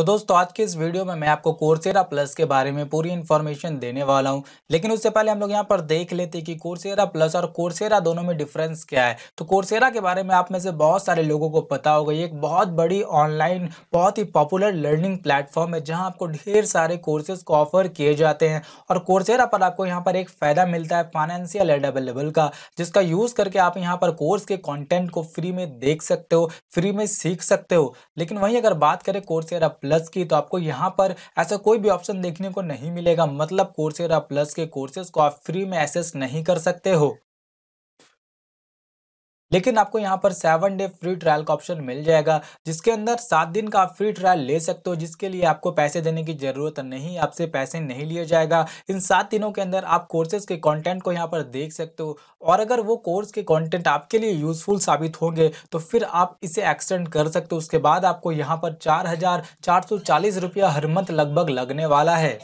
तो दोस्तों आज के इस वीडियो में मैं आपको कोर्सेरा प्लस के बारे में पूरी इन्फॉर्मेशन देने वाला हूं लेकिन उससे पहले हम लोग यहां पर देख लेते हैं कि कोर्सेरा प्लस और कोर्सेरा दोनों में डिफरेंस क्या है तो कोर्सेरा के बारे में आप में से बहुत सारे लोगों को पता होगा ये एक बहुत बड़ी ऑनलाइन बहुत ही पॉपुलर लर्निंग प्लेटफॉर्म है जहाँ आपको ढेर सारे कोर्सेज को ऑफर किए जाते हैं और कोर्सेरा पर आपको यहाँ पर एक फ़ायदा मिलता है फाइनेंशियल एड अवेलेबल का जिसका यूज़ करके आप यहाँ पर कोर्स के कॉन्टेंट को फ्री में देख सकते हो फ्री में सीख सकते हो लेकिन वहीं अगर बात करें कोर्सेरा प्लस प्लस की तो आपको यहाँ पर ऐसा कोई भी ऑप्शन देखने को नहीं मिलेगा मतलब कोर्सेरा प्लस के कोर्सेज को आप फ्री में एसेस नहीं कर सकते हो लेकिन आपको यहाँ पर सेवन डे फ्री ट्रायल का ऑप्शन मिल जाएगा जिसके अंदर सात दिन का आप फ्री ट्रायल ले सकते हो जिसके लिए आपको पैसे देने की जरूरत नहीं आपसे पैसे नहीं लिए जाएगा इन सात दिनों के अंदर आप कोर्सेज के कंटेंट को यहाँ पर देख सकते हो और अगर वो कोर्स के कंटेंट आपके लिए यूजफुल साबित होंगे तो फिर आप इसे एक्सटेंड कर सकते हो उसके बाद आपको यहाँ पर चार हजार चार सौ चालीस रुपया हर मंथ लगभग लगने वाला है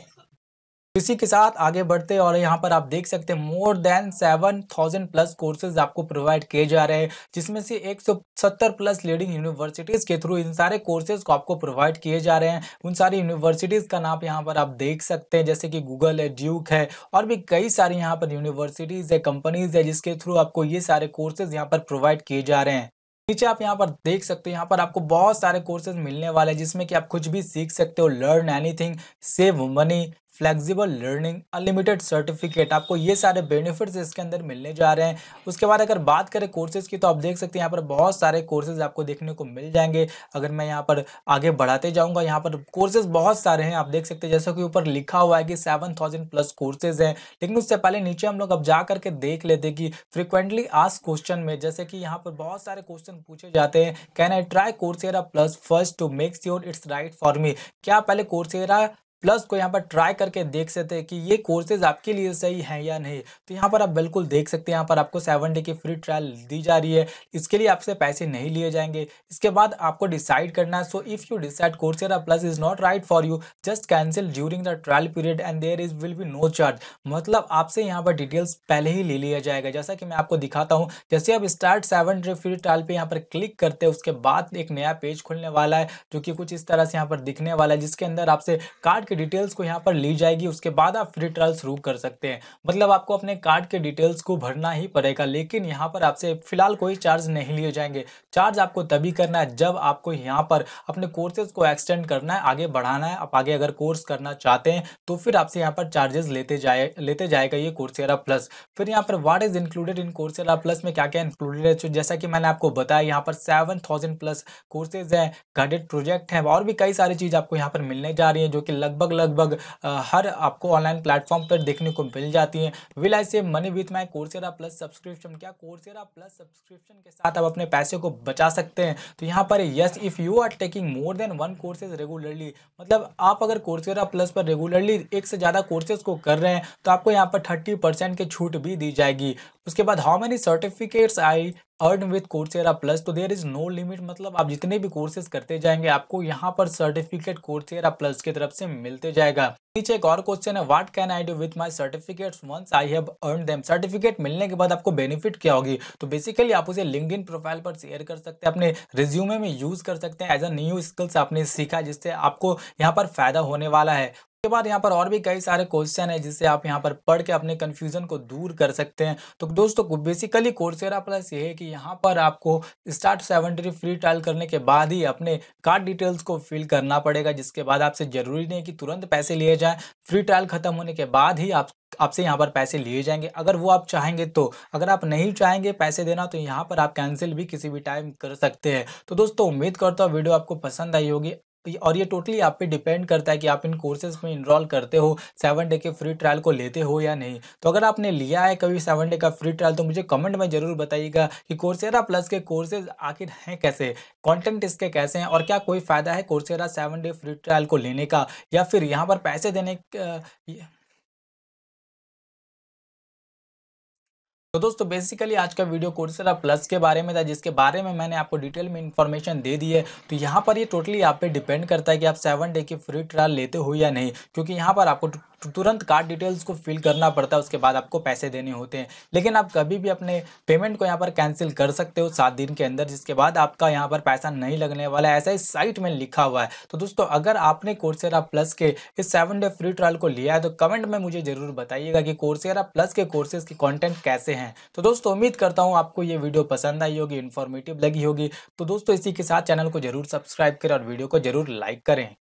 इसी के साथ आगे बढ़ते और यहाँ पर आप देख सकते हैं more than seven thousand plus courses आपको प्रोवाइड किए जा रहे हैं जिसमें से एक सौ सत्तर प्लस लीडिंग यूनिवर्सिटीज के थ्रू इन सारे कोर्सेज को आपको प्रोवाइड किए जा रहे हैं उन सारी यूनिवर्सिटीज का नाम यहाँ पर आप देख सकते हैं जैसे कि गूगल है ड्यूक है और भी कई सारी यहाँ पर यूनिवर्सिटीज है कंपनीज है जिसके थ्रू आपको ये सारे कोर्सेज यहाँ पर प्रोवाइड किए जा रहे हैं नीचे आप यहाँ पर देख सकते हो यहाँ पर आपको बहुत सारे कोर्सेज मिलने वाले हैं जिसमें कि आप कुछ भी सीख सकते हो learn anything save money flexible learning unlimited certificate आपको ये सारे बेनिफिट्स इसके अंदर मिलने जा रहे हैं उसके बाद अगर बात करें कोर्सेज की तो आप देख सकते हैं यहाँ पर बहुत सारे कोर्सेज आपको देखने को मिल जाएंगे अगर मैं यहाँ पर आगे बढ़ाते जाऊँगा यहाँ पर कोर्सेज बहुत सारे हैं आप देख सकते हैं जैसा कि ऊपर लिखा हुआ है कि सेवन थाउजेंड प्लस कोर्सेज हैं लेकिन उससे पहले नीचे हम लोग अब जा करके देख लेते कि फ्रिक्वेंटली आज क्वेश्चन में जैसे कि यहाँ पर बहुत सारे क्वेश्चन पूछे जाते हैं can I try Coursera plus first to make sure it's right for me क्या पहले कोर्सेरा प्लस को यहाँ पर ट्राई करके देख सकते हैं कि ये कोर्सेज आपके लिए सही हैं या नहीं तो यहाँ पर आप बिल्कुल देख सकते हैं यहाँ पर आपको सेवन डे की फ्री ट्रायल दी जा रही है इसके लिए आपसे पैसे नहीं लिए जाएंगे इसके बाद आपको डिसाइड करना है so if you decide Coursera plus is not right for you just cancel during the trial period and there is will be no charge मतलब आपसे यहाँ पर डिटेल्स पहले ही ले लिया जाएगा जैसा कि मैं आपको दिखाता हूँ जैसे आप start seven day free trial पर यहाँ पर क्लिक करते हैं उसके बाद एक नया पेज खुलने वाला है जो कि कुछ इस तरह से यहाँ पर दिखने वाला है जिसके अंदर आपसे कार्ड के की डिटेल्स को यहाँ पर ली जाएगी उसके बाद आप फ्री ट्रायल शुरू कर सकते हैं मतलब आपको अपने कार्ड के डिटेल्स को भरना ही पड़ेगा लेकिन यहाँ पर आपसे फिलहाल कोई चार्ज नहीं लिए जाएंगे चार्ज आपको तभी करना है जब आपको यहाँ पर अपने कोर्सेज को एक्सटेंड करना है आगे बढ़ाना है आप आगे अगर कोर्स करना चाहते हैं तो फिर आपसे यहाँ पर चार्जेस लेते जाए लेते जाएगा ये कोर्सेरा प्लस फिर यहाँ पर what is included in Coursera plus में क्या क्या इंक्लूडेड है तो जैसा कि मैंने आपको बताया यहाँ पर सेवन थाउजेंड प्लस कोर्सेज हैं गाइडेड प्रोजेक्ट हैं और भी कई सारी चीज़ आपको यहाँ पर मिलने जा रही है जो कि लगभग लगभग लगभग हर आपको ऑनलाइन प्लेटफॉर्म पर देखने को मिल जाती हैं will I save money with my Coursera plus subscription क्या कोर्सेरा प्लस सब्सक्रिप्शन के साथ आप अपने पैसे को बचा सकते हैं तो यहाँ पर yes if you are taking more than one courses regularly मतलब आप अगर कोर्सेरा प्लस पर रेगुलरली एक से ज़्यादा कोर्सेज को कर रहे हैं तो आपको यहाँ पर थर्टी परसेंट की छूट भी दी जाएगी उसके बाद how many certificates I earn with Coursera plus तो देर इज़ नो लिमिट मतलब आप जितने भी कोर्सेज करते जाएंगे आपको यहाँ पर सर्टिफिकेट कोर्सेरा प्लस की तरफ से मिलते जाएगा नीचे एक और क्वेश्चन है what can I do with my certificates once I have earned them certificate मिलने के बाद आपको बेनिफिट क्या होगी तो बेसिकली आप उसे लिंक प्रोफाइल पर शेयर कर सकते हैं अपने रिज्यूमे में यूज कर सकते हैं एज अ न्यू स्किल्स आपने सीखा जिससे आपको यहाँ पर फायदा होने वाला है उसके बाद यहाँ पर और भी कई सारे क्वेश्चन है जिससे आप यहाँ पर पढ़ के अपने कन्फ्यूजन को दूर कर सकते हैं तो दोस्तों बेसिकली कोर्सेरा प्लस ये है कि यहाँ पर आपको स्टार्ट सेवन फ्री ट्रायल करने के बाद ही अपने कार्ड डिटेल्स को फिल करना पड़ेगा जिसके बाद आपसे जरूरी नहीं कि तुरंत पैसे लिए जाएं फ्री ट्रायल खत्म होने के बाद ही आप आपसे यहाँ पर पैसे लिए जाएंगे अगर वो आप चाहेंगे तो अगर आप नहीं चाहेंगे पैसे देना तो यहाँ पर आप कैंसिल भी किसी भी टाइम कर सकते हैं तो दोस्तों उम्मीद करता हूँ वीडियो आपको पसंद आई होगी और ये टोटली आप पे डिपेंड करता है कि आप इन कोर्सेज में इनरॉल करते हो सेवन डे के फ्री ट्रायल को लेते हो या नहीं तो अगर आपने लिया है कभी सेवन डे का फ्री ट्रायल तो मुझे कमेंट में जरूर बताइएगा कि कोर्सेरा प्लस के कोर्सेज आखिर हैं कैसे कॉन्टेंट इसके कैसे हैं और क्या कोई फ़ायदा है Coursera seven day free trial को लेने का या फिर यहाँ पर पैसे देने तो दोस्तों बेसिकली आज का वीडियो कोर्सेरा प्लस के बारे में था जिसके बारे में मैंने आपको डिटेल में इन्फॉर्मेशन दे दी है तो यहाँ पर ये टोटली आप पे डिपेंड करता है कि आप सेवन डे की फ्री ट्रायल लेते हो या नहीं क्योंकि यहाँ पर आपको तो तुरंत कार्ड डिटेल्स को फिल करना पड़ता है उसके बाद आपको पैसे देने होते हैं लेकिन आप कभी भी अपने पेमेंट को यहाँ पर कैंसिल कर सकते हो सात दिन के अंदर जिसके बाद आपका यहाँ पर पैसा नहीं लगने वाला है ऐसा इस साइट में लिखा हुआ है तो दोस्तों अगर आपने कोर्सेरा प्लस के इस सेवन डे फ्री ट्रायल को लिया है तो कमेंट में मुझे ज़रूर बताइएगा कि कोर्सेरा प्लस के कोर्सेज के कॉन्टेंट कैसे हैं तो दोस्तों उम्मीद करता हूँ आपको ये वीडियो पसंद आई होगी इन्फॉर्मेटिव लगी होगी तो दोस्तों इसी के साथ चैनल को जरूर सब्सक्राइब करें और वीडियो को जरूर लाइक करें